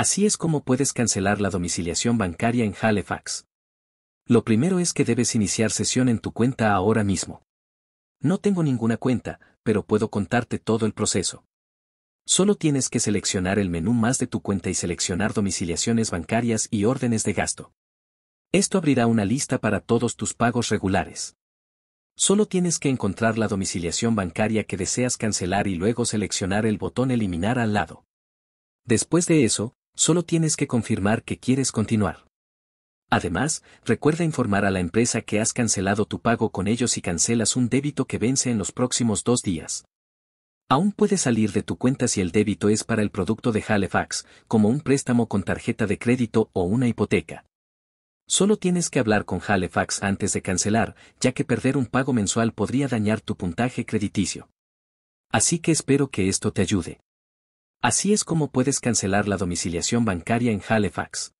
Así es como puedes cancelar la domiciliación bancaria en Halifax. Lo primero es que debes iniciar sesión en tu cuenta ahora mismo. No tengo ninguna cuenta, pero puedo contarte todo el proceso. Solo tienes que seleccionar el menú más de tu cuenta y seleccionar domiciliaciones bancarias y órdenes de gasto. Esto abrirá una lista para todos tus pagos regulares. Solo tienes que encontrar la domiciliación bancaria que deseas cancelar y luego seleccionar el botón eliminar al lado. Después de eso, Solo tienes que confirmar que quieres continuar. Además, recuerda informar a la empresa que has cancelado tu pago con ellos y cancelas un débito que vence en los próximos dos días. Aún puede salir de tu cuenta si el débito es para el producto de Halifax, como un préstamo con tarjeta de crédito o una hipoteca. Solo tienes que hablar con Halifax antes de cancelar, ya que perder un pago mensual podría dañar tu puntaje crediticio. Así que espero que esto te ayude. Así es como puedes cancelar la domiciliación bancaria en Halifax.